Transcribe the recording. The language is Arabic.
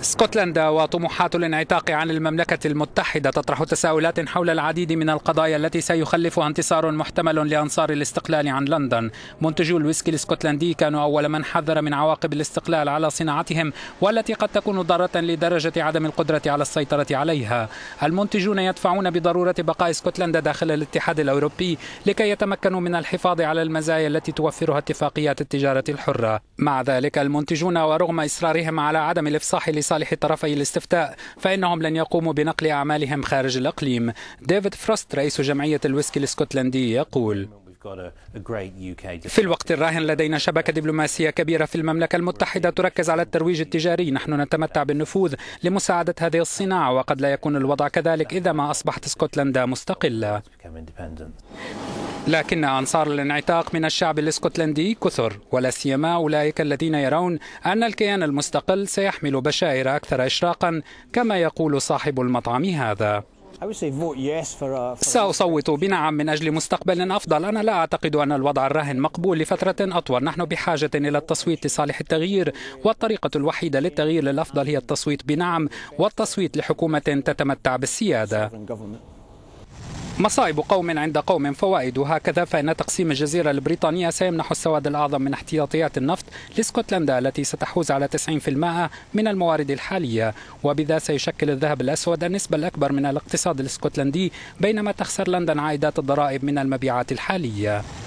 اسكتلندا وطموحات الانعتاق عن المملكة المتحدة تطرح تساؤلات حول العديد من القضايا التي سيخلفها انتصار محتمل لأنصار الاستقلال عن لندن منتجو الويسكي الاسكتلندي كانوا أول من حذر من عواقب الاستقلال على صناعتهم والتي قد تكون ضارة لدرجة عدم القدرة على السيطرة عليها المنتجون يدفعون بضرورة بقاء اسكتلندا داخل الاتحاد الأوروبي لكي يتمكنوا من الحفاظ على المزايا التي توفرها اتفاقيات التجارة الحرة مع ذلك المنتجون ورغم إصرارهم على عدم الإفصاح لصالح طرفي الاستفتاء فإنهم لن يقوموا بنقل أعمالهم خارج الإقليم ديفيد فروست رئيس جمعية الويسكي الاسكتلندي يقول في الوقت الراهن لدينا شبكة دبلوماسية كبيرة في المملكة المتحدة تركز على الترويج التجاري نحن نتمتع بالنفوذ لمساعدة هذه الصناعة وقد لا يكون الوضع كذلك إذا ما أصبحت اسكتلندا مستقلة لكن أنصار الانعتاق من الشعب الاسكتلندي كثر ولا سيما أولئك الذين يرون أن الكيان المستقل سيحمل بشائر أكثر إشراقا كما يقول صاحب المطعم هذا uh, سأصوت بنعم من أجل مستقبل أفضل أنا لا أعتقد أن الوضع الراهن مقبول لفترة أطول نحن بحاجة إلى التصويت لصالح التغيير والطريقة الوحيدة للتغيير للأفضل هي التصويت بنعم والتصويت لحكومة تتمتع بالسيادة مصائب قوم عند قوم فوائد هكذا فإن تقسيم الجزيرة البريطانية سيمنح السواد الأعظم من احتياطيات النفط لاسكتلندا التي ستحوز على 90% من الموارد الحالية وبذا سيشكل الذهب الأسود النسبة الأكبر من الاقتصاد الاسكتلندي بينما تخسر لندن عائدات الضرائب من المبيعات الحالية